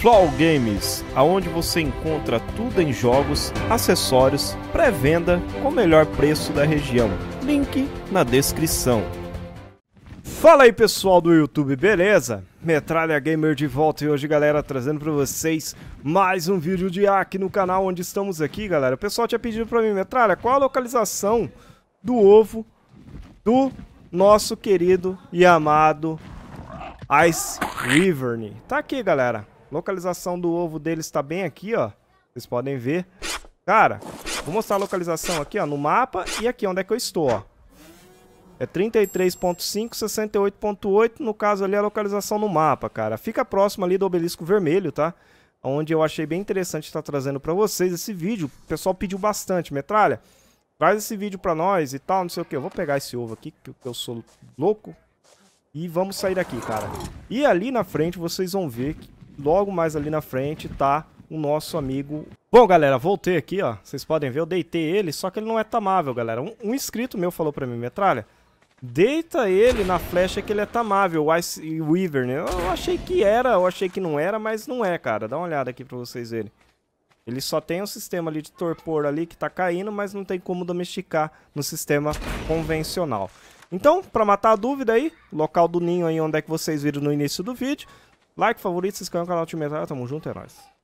Flow Games, aonde você encontra tudo em jogos, acessórios, pré-venda com o melhor preço da região. Link na descrição. Fala aí pessoal do YouTube, beleza? Metralha Gamer de volta e hoje galera trazendo para vocês mais um vídeo de aqui no canal onde estamos aqui galera. O pessoal tinha pedido para mim, Metralha, qual a localização do ovo do nosso querido e amado Ice Wyvern? Tá aqui galera, Localização do ovo deles está bem aqui, ó. Vocês podem ver. Cara, vou mostrar a localização aqui, ó, no mapa e aqui onde é que eu estou, ó. É 33.5, 68.8, no caso ali é a localização no mapa, cara. Fica próximo ali do obelisco vermelho, tá? Onde eu achei bem interessante estar trazendo para vocês esse vídeo. O pessoal pediu bastante, metralha. Traz esse vídeo para nós e tal, não sei o que. Eu vou pegar esse ovo aqui, que eu sou louco. E vamos sair daqui, cara. E ali na frente vocês vão ver que logo mais ali na frente tá o nosso amigo. Bom, galera, voltei aqui, ó. Vocês podem ver, eu deitei ele, só que ele não é tamável, galera. Um, um inscrito meu falou pra mim, metralha, deita ele na flecha que ele é tamável, o Ice Weaver, né? Eu achei que era, eu achei que não era, mas não é, cara. Dá uma olhada aqui pra vocês verem. Ele só tem um sistema ali de torpor ali que tá caindo, mas não tem como domesticar no sistema convencional. Então, para matar a dúvida aí, local do ninho aí onde é que vocês viram no início do vídeo, Like, favorito, se inscreve no canal do Time Metal. Tamo junto, é nóis.